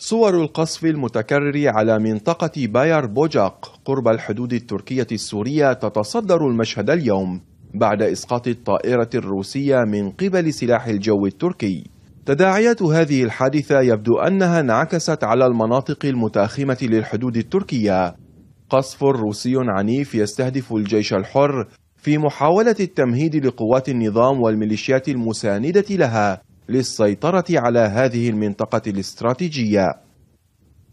صور القصف المتكرر على منطقة باير بوجاق قرب الحدود التركية السورية تتصدر المشهد اليوم بعد إسقاط الطائرة الروسية من قبل سلاح الجو التركي تداعيات هذه الحادثة يبدو أنها انعكست على المناطق المتاخمة للحدود التركية قصف روسي عنيف يستهدف الجيش الحر في محاولة التمهيد لقوات النظام والميليشيات المساندة لها للسيطرة على هذه المنطقة الاستراتيجية.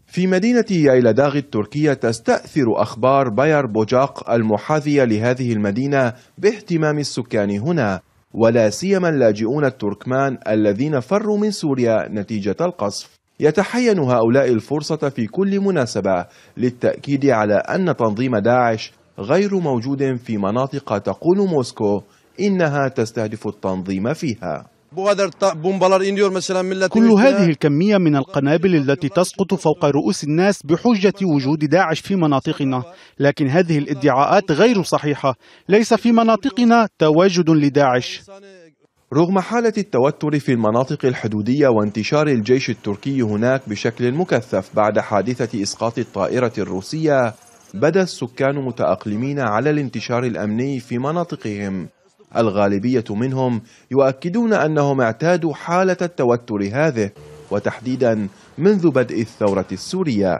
في مدينة ييلداغ التركية تستأثر أخبار باير بوجاق المحاذية لهذه المدينة باهتمام السكان هنا ولا سيما اللاجئون التركمان الذين فروا من سوريا نتيجة القصف. يتحين هؤلاء الفرصة في كل مناسبة للتأكيد على أن تنظيم داعش غير موجود في مناطق تقول موسكو إنها تستهدف التنظيم فيها كل هذه الكمية من القنابل التي تسقط فوق رؤوس الناس بحجة وجود داعش في مناطقنا، لكن هذه الادعاءات غير صحيحة، ليس في مناطقنا تواجد لداعش. رغم حالة التوتر في المناطق الحدودية وانتشار الجيش التركي هناك بشكل مكثف بعد حادثة إسقاط الطائرة الروسية، بدا السكان متأقلمين على الانتشار الأمني في مناطقهم الغالبية منهم يؤكدون أنهم اعتادوا حالة التوتر هذه وتحديدا منذ بدء الثورة السورية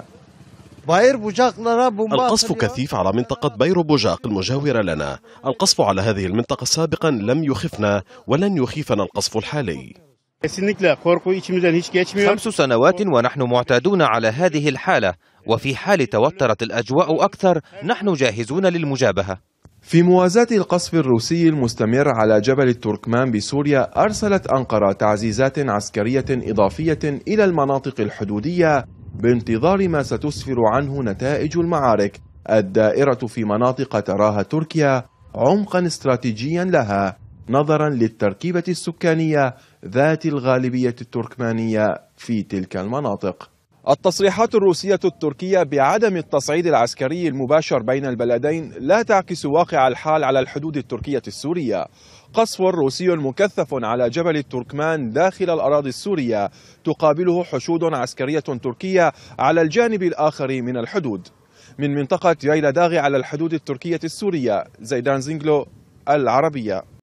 القصف كثيف على منطقة بير بوجاق المجاورة لنا القصف على هذه المنطقة سابقا لم يخفنا ولن يخيفنا القصف الحالي خمس سنوات ونحن معتادون على هذه الحالة وفي حال توترت الأجواء أكثر نحن جاهزون للمجابهة في موازاة القصف الروسي المستمر على جبل التركمان بسوريا أرسلت أنقرة تعزيزات عسكرية إضافية إلى المناطق الحدودية بانتظار ما ستسفر عنه نتائج المعارك الدائرة في مناطق تراها تركيا عمقا استراتيجيا لها نظرا للتركيبة السكانية ذات الغالبية التركمانية في تلك المناطق التصريحات الروسية التركية بعدم التصعيد العسكري المباشر بين البلدين لا تعكس واقع الحال على الحدود التركية السورية قصف روسي مكثف على جبل التركمان داخل الأراضي السورية تقابله حشود عسكرية تركية على الجانب الآخر من الحدود من منطقة ييلا داغي على الحدود التركية السورية زيدان زينجلو العربية